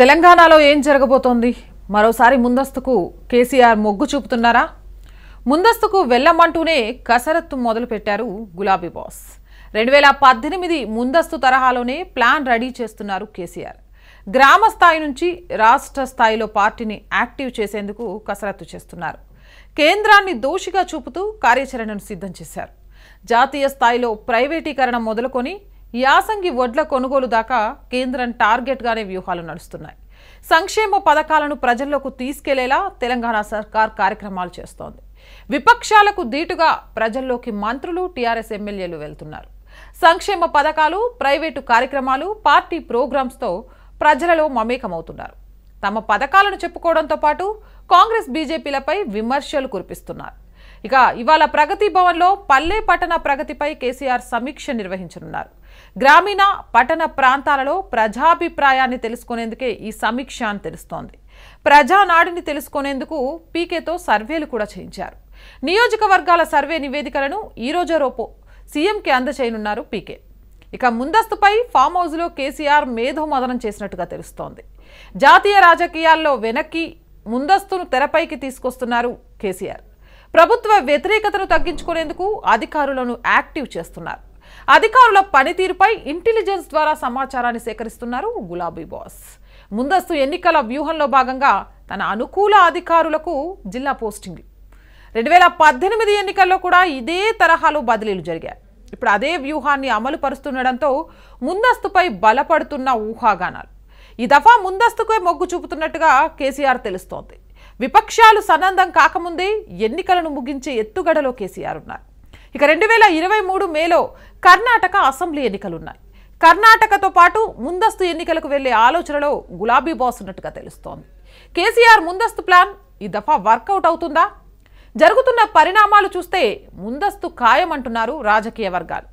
తెలంగాణలో ఏం జరగబోతోంది మరోసారి ముందస్తుకు కేసీఆర్ మొగ్గు చూపుతున్నారా ముందస్తుకు వెళ్ళమంటూనే కసరత్తు మొదలుపెట్టారు గులాబీ బాస్ రెండు వేల పద్దెనిమిది ముందస్తు తరహాలోనే ప్లాన్ రెడీ చేస్తున్నారు కేసీఆర్ గ్రామ స్థాయి నుంచి రాష్ట్ర స్థాయిలో పార్టీని యాక్టివ్ చేసేందుకు కసరత్తు చేస్తున్నారు కేంద్రాన్ని దోషిగా చూపుతూ కార్యాచరణను సిద్ధం చేశారు జాతీయ స్థాయిలో ప్రైవేటీకరణ మొదలుకొని యాసంగి వడ్ల కొనుగోలు దాకా కేంద్రం టార్గెట్గానే వ్యూహాలు నడుస్తున్నాయి సంక్షేమ పథకాలను ప్రజల్లోకి తీసుకెళ్లేలా తెలంగాణ సర్కార్ కార్యక్రమాలు చేస్తోంది విపక్షాలకు దీటుగా ప్రజల్లోకి మంత్రులు టీఆర్ఎస్ ఎమ్మెల్యేలు వెళ్తున్నారు సంక్షేమ పథకాలు ప్రైవేటు కార్యక్రమాలు పార్టీ ప్రోగ్రామ్స్తో ప్రజలలో మమేకమవుతున్నారు తమ పథకాలను చెప్పుకోవడంతో పాటు కాంగ్రెస్ బీజేపీలపై విమర్శలు కురిపిస్తున్నారు ఇక ఇవాళ ప్రగతి భవన్లో పల్లె పట్టణ ప్రగతిపై కేసీఆర్ సమీక్ష నిర్వహించనున్నారు గ్రామీణ పట్టణ ప్రాంతాలలో ప్రజాభిప్రాయాన్ని తెలుసుకునేందుకే ఈ సమీక్ష అని తెలుస్తోంది ప్రజానాడిని తెలుసుకునేందుకు పీకేతో సర్వేలు కూడా చేయించారు నియోజకవర్గాల సర్వే నివేదికలను ఈరోజు రోపు సీఎంకి అందచేయనున్నారు పీకే ఇక ముందస్తుపై ఫామ్ హౌస్లో కేసీఆర్ మేధోమదనం చేసినట్టుగా తెలుస్తోంది జాతీయ రాజకీయాల్లో వెనక్కి ముందస్తును తెరపైకి తీసుకొస్తున్నారు కేసీఆర్ ప్రభుత్వ వ్యతిరేకతను తగ్గించుకునేందుకు అధికారులను యాక్టివ్ చేస్తున్నారు అధికారుల పనితీరుపై ఇంటెలిజెన్స్ ద్వారా సమాచారాన్ని సేకరిస్తున్నారు గులాబీ బాస్ ముందస్తు ఎన్నికల వ్యూహంలో భాగంగా తన అనుకూల అధికారులకు జిల్లా పోస్టింగ్లు రెండు వేల పద్దెనిమిది ఎన్నికల్లో కూడా ఇదే తరహాలో బదిలీలు జరిగాయి ఇప్పుడు అదే వ్యూహాన్ని అమలు పరుస్తుండడంతో ముందస్తుపై బలపడుతున్న ఊహాగానాలు ఈ దఫా ముందస్తుకే మొగ్గు చూపుతున్నట్టుగా కేసీఆర్ తెలుస్తోంది విపక్షాలు సన్నందం కాకముందే ఎన్నికలను ముగించే ఎత్తుగడలో కేసీఆర్ ఉన్నారు ఇక రెండు వేల ఇరవై మూడు మేలో కర్ణాటక అసెంబ్లీ ఎన్నికలున్నాయి కర్ణాటకతో పాటు ముందస్తు ఎన్నికలకు వెళ్లే ఆలోచనలో గులాబీ బాస్ ఉన్నట్టుగా తెలుస్తోంది కేసీఆర్ ముందస్తు ప్లాన్ ఈ దఫా వర్కౌట్ అవుతుందా జరుగుతున్న పరిణామాలు చూస్తే ముందస్తు ఖాయమంటున్నారు రాజకీయ వర్గాలు